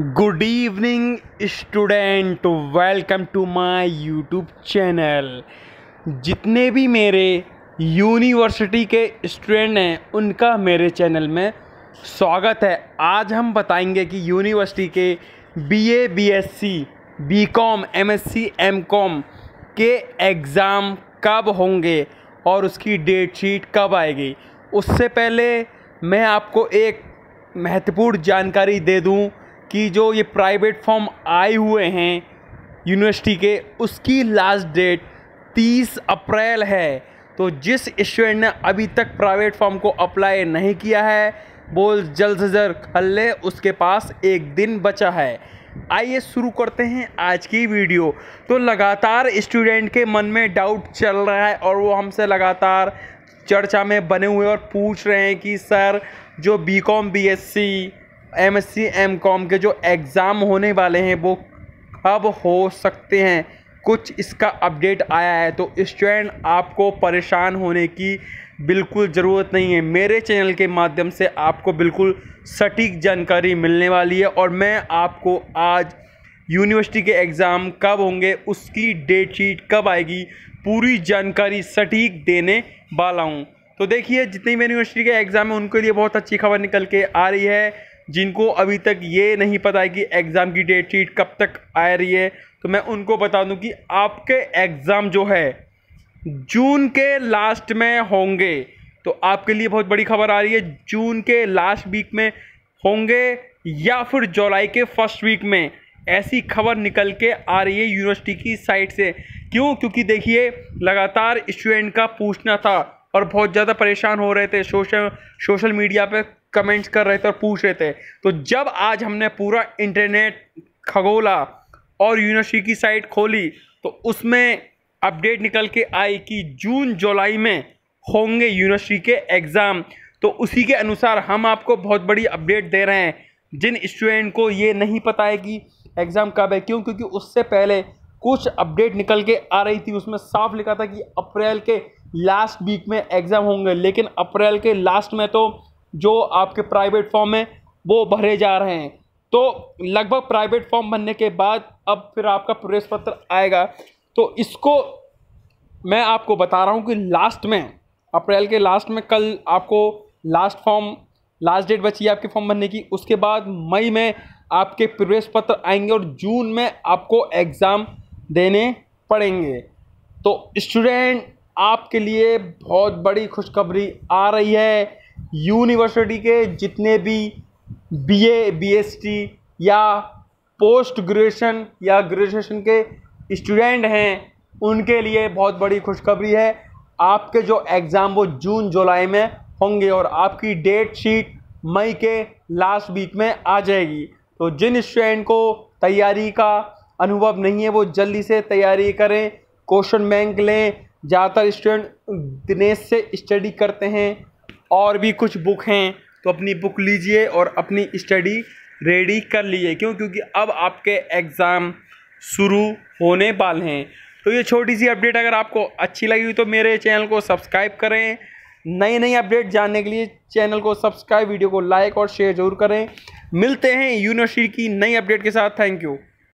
good evening student welcome to my YouTube channel जितने भी मेरे यूनिवर्सिटी के स्टूडेंट हैं उनका मेरे चैनल में स्वागत है आज हम बताएंगे कि यूनिवर्सिटी के BA, BSc, BCom, MSc, MCom के एग्ज़ाम कब होंगे और उसकी डेट शीट कब आएगी उससे पहले मैं आपको एक महत्वपूर्ण जानकारी दे दूं कि जो ये प्राइवेट फॉर्म आए हुए हैं यूनिवर्सिटी के उसकी लास्ट डेट 30 अप्रैल है तो जिस स्टूडेंट ने अभी तक प्राइवेट फॉर्म को अप्लाई नहीं किया है बोल जल्द से जल्द कर ले उसके पास एक दिन बचा है आइए शुरू करते हैं आज की वीडियो तो लगातार स्टूडेंट के मन में डाउट चल रहा है और वो हमसे लगातार चर्चा में बने हुए और पूछ रहे हैं कि सर जो B com B S C M S C M com के जो एग्ज़ाम होने वाले हैं वो कब हो सकते हैं कुछ इसका अपडेट आया है तो स्टूडेंट आपको परेशान होने की बिल्कुल ज़रूरत नहीं है मेरे चैनल के माध्यम से आपको बिल्कुल सटीक जानकारी मिलने वाली है और मैं आपको आज यूनिवर्सिटी के एग्ज़ाम कब होंगे उसकी डेट शीट कब आएगी पूरी जानकारी सटीक देने वाला हूँ तो देखिए जितनी भी यूनिवर्सिटी के एग्ज़ाम हैं उनके लिए बहुत अच्छी खबर निकल के आ रही है जिनको अभी तक ये नहीं पता है कि एग्ज़ाम की डेट शीट कब तक आ रही है तो मैं उनको बता दूं कि आपके एग्ज़ाम जो है जून के लास्ट में होंगे तो आपके लिए बहुत बड़ी खबर आ रही है जून के लास्ट वीक में होंगे या फिर जुलाई के फर्स्ट वीक में ऐसी खबर निकल के आ रही है यूनिवर्सिटी की साइट से क्यों क्योंकि देखिए लगातार स्टूडेंट का पूछना था और बहुत ज़्यादा परेशान हो रहे थे सोशल सोशल मीडिया पे कमेंट्स कर रहे थे और पूछ रहे थे तो जब आज हमने पूरा इंटरनेट खगोला और यूनिवर्सिटी की साइट खोली तो उसमें अपडेट निकल के आई कि जून जुलाई में होंगे यूनिवर्सिटी के एग्ज़ाम तो उसी के अनुसार हम आपको बहुत बड़ी अपडेट दे रहे हैं जिन स्टूडेंट को ये नहीं पता है कि एग्ज़ाम कब है क्यों क्योंकि उससे पहले कुछ अपडेट निकल के आ रही थी उसमें साफ लिखा था कि अप्रैल के लास्ट वीक में एग्ज़ाम होंगे लेकिन अप्रैल के लास्ट में तो जो आपके प्राइवेट फॉर्म हैं वो भरे जा रहे हैं तो लगभग प्राइवेट फॉर्म भरने के बाद अब फिर आपका प्रवेश पत्र आएगा तो इसको मैं आपको बता रहा हूँ कि लास्ट में अप्रैल के लास्ट में कल आपको लास्ट फॉर्म लास्ट डेट बची है आपके फॉर्म भरने की उसके बाद मई में आपके प्रवेश पत्र आएंगे और जून में आपको एग्ज़ाम देने पड़ेंगे तो स्टूडेंट आपके लिए बहुत बड़ी खुशखबरी आ रही है यूनिवर्सिटी के जितने भी बीए बीएसटी या पोस्ट ग्रेजुएशन या ग्रेजुएशन के स्टूडेंट हैं उनके लिए बहुत बड़ी खुशखबरी है आपके जो एग्ज़ाम वो जून जुलाई में होंगे और आपकी डेट शीट मई के लास्ट वीक में आ जाएगी तो जिन स्टूडेंट को तैयारी का अनुभव नहीं है वो जल्दी से तैयारी करें क्वेश्चन बैंक लें ज़्यादातर स्टूडेंट दिनेश से स्टडी करते हैं और भी कुछ बुक हैं तो अपनी बुक लीजिए और अपनी स्टडी रेडी कर लीजिए क्यों क्योंकि अब आपके एग्ज़ाम शुरू होने वाले हैं तो ये छोटी सी अपडेट अगर आपको अच्छी लगी हुई तो मेरे चैनल को सब्सक्राइब करें नई नई अपडेट जानने के लिए चैनल को सब्सक्राइब वीडियो को लाइक और शेयर जरूर करें मिलते हैं यूनिवर्सिटी की नई अपडेट के साथ थैंक यू